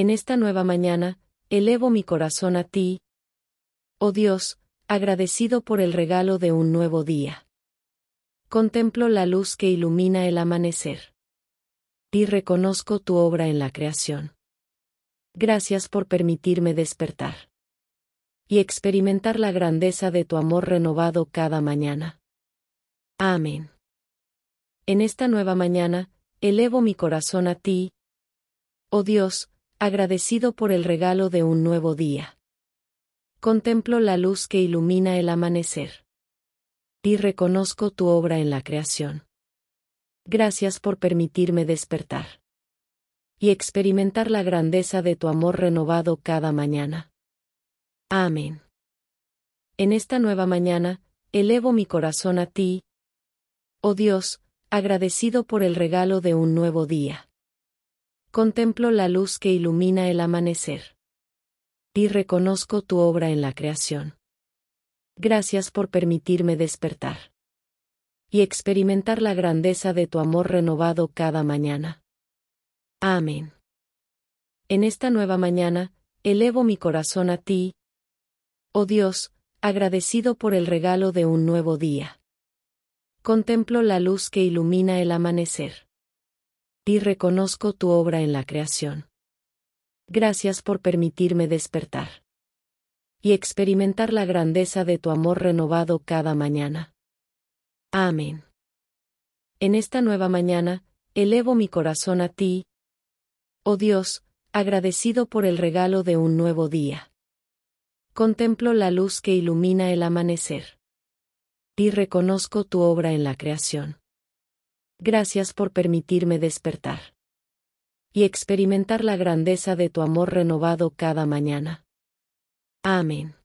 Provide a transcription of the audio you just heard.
en esta nueva mañana, elevo mi corazón a ti. Oh Dios, agradecido por el regalo de un nuevo día. Contemplo la luz que ilumina el amanecer. Y reconozco tu obra en la creación. Gracias por permitirme despertar. Y experimentar la grandeza de tu amor renovado cada mañana. Amén. En esta nueva mañana, elevo mi corazón a ti. Oh Dios, agradecido por el regalo de un nuevo día. Contemplo la luz que ilumina el amanecer. Y reconozco tu obra en la creación. Gracias por permitirme despertar. Y experimentar la grandeza de tu amor renovado cada mañana. Amén. En esta nueva mañana, elevo mi corazón a ti. Oh Dios, agradecido por el regalo de un nuevo día contemplo la luz que ilumina el amanecer. Y reconozco tu obra en la creación. Gracias por permitirme despertar. Y experimentar la grandeza de tu amor renovado cada mañana. Amén. En esta nueva mañana, elevo mi corazón a ti. Oh Dios, agradecido por el regalo de un nuevo día. Contemplo la luz que ilumina el amanecer y reconozco tu obra en la creación. Gracias por permitirme despertar y experimentar la grandeza de tu amor renovado cada mañana. Amén. En esta nueva mañana, elevo mi corazón a ti. Oh Dios, agradecido por el regalo de un nuevo día. Contemplo la luz que ilumina el amanecer. Y reconozco tu obra en la creación gracias por permitirme despertar. Y experimentar la grandeza de tu amor renovado cada mañana. Amén.